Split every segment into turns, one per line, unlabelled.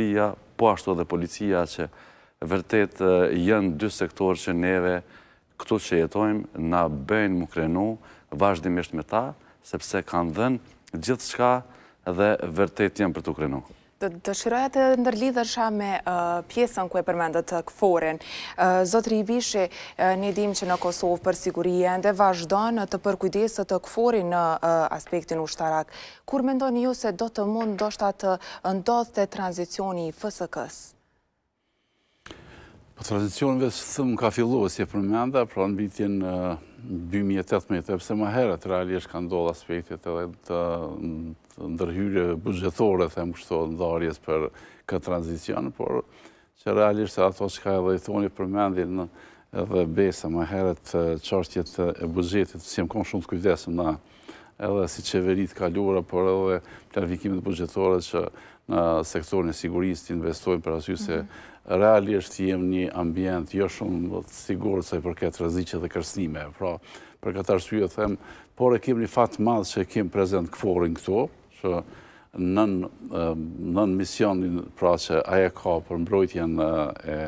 industria, po ashtu edhe policia që vërtet jenë dy sektorë që neve këtu që jetojmë, na bëjnë më krenu vazhdimisht me ta, sepse kanë dhenë gjithë shka dhe vërtet jenë për të krenu.
Dëshiroja të ndërlidhësha me pjesën ku e përmendët këforin. Zotëri Ibishe, një dim që në Kosovë për sigurie ndë vazhdojnë të përkujdesë të këforin në aspektin ushtarak. Kur mendojnë ju se do të mund ndoshta të ndodhë të tranzicioni i fësëkës?
Po, Tranzicionve së thëmë ka fillu, si e përmenda, pra në 2018, epse ma herët realisht ka ndodhë aspektit edhe të ndërhyrje bëgjetore, themë kështo, ndarjes për këtë tranzicion, por që realisht e ato që ka edhe i thoni përmendin në dhe besa ma herët qartjet e bëgjetit, si më konë shumë të kujdesim na edhe si qeverit kaluara, por edhe planifikimet bugjetore që në sektorin e sigurisë të investojnë për asy se mhm. realisht jem një ambient jo shumë sigur se për këtë rëzicje dhe kërsnime. Pra, për këtë arsye e them, por e kem një fatë madhë që e kem prezent këforin këto, që nën misionin, pra që aje ka për mbrojtjen e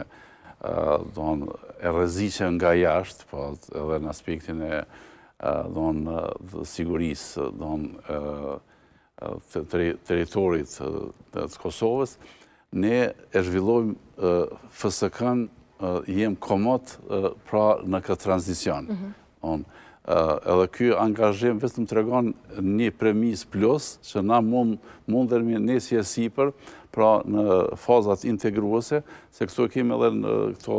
e rëzicje nga jashtë, po, edhe në aspektin e dhe sigurisë, dhonë teritorit të Kosovës, ne e zhvillojmë fsk jemë komot pra në këtë transicion. Mhm edhe ky angazhim vetëm tregon një premis plus që na mund mundërmi nesër e sipër pra në fazat integruese, se këtu kemi edhe në këto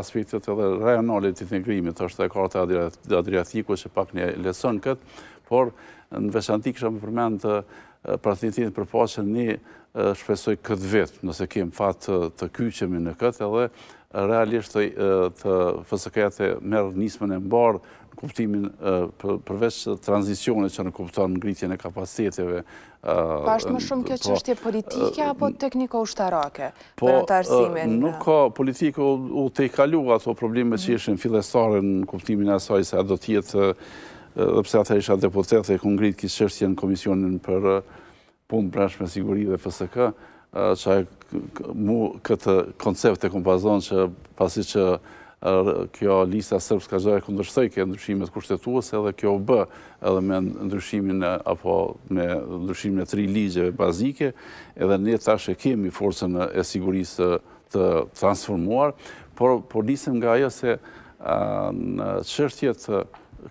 aspektet edhe rajonale të integrimit, është e karta Adriatiku që pak një leson këtë, por në veçanti kësha më përmend pra të pratinitin për po që një shpesoj këtë vetë, nëse kemë fat të kyqemi në këtë, edhe realisht të FSK-ja të merë nismën e mbarë kuptimin përveç transicionit që në kuptuar në ngritjen e kapaciteteve. Pa po është më shumë kjo që po, është
politike apo tekniko-ushtarake po, për të arsimin? Nuk
ka politike u te i kalu ato probleme që mm. ishën filestare në kuptimin asaj se a do tjetë dhe pëse atër isha deputet e kongrit kisë qështje në komisionin për punë brashme siguri dhe FSK, që a mu këtë koncept e kompazon që pasi që kjo lista sërbska gjaj këndërshëtëj ke ndryshimet kushtetuese edhe kjo bë edhe me ndryshimin apo me ndryshimin e tri ligjeve bazike edhe ne tash kemi forësën e sigurisë të transformuar, por lisem nga ajo se në qështjet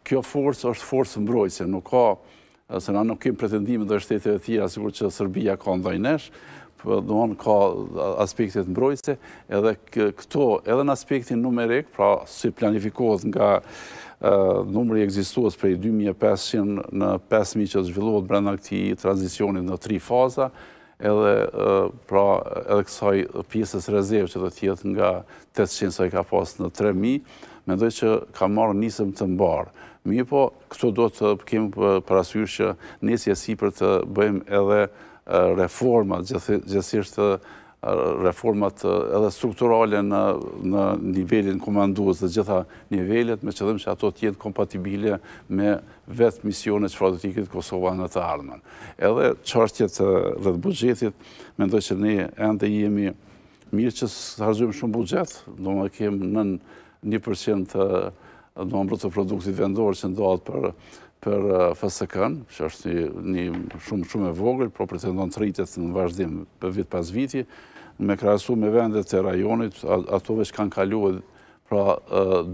kjo forcë është forcë mbrojtëse, nuk ka se na nuk kemë pretendimit dhe shtetet e tjera, sigur që Sërbija ka ndojnësh, dhonë ka aspektet mbrojse, edhe këto, edhe në aspektin numerik, pra si planifikohet nga numëri egzistuos prej 2500 në 5000 që zhvillohet brenda këti tranzicionit në tri faza, edhe pra edhe kësaj pjesës rezervë që dhe tjetë nga 800 sa i ka pasë në 3000, mendoj që ka marrë nisëm të mbarë. Mi po, këto do të kemë parasyrë që nisë jesi për të bëjmë edhe reformat, gjithësishtë reformat edhe strukturale në nivelin komandus dhe gjitha nivellet, me dhëmë që ato tjetë kompatibile me vetë misione që fratotikit Kosova në të armën. Edhe qashtjet dhe të bugjetit, mendoj që ne endë jemi mirë që së hargjëm shumë bugjet, do më kemë nën një përqenë të nëmbrë të produktit vendorë që ndohat për për FSK-n, që është një shumë shumë e vogël, pro pretendon të rritet në vazhdim për vitë pas viti, me krasu me vendet të rajonit, atove që kanë kaluet pra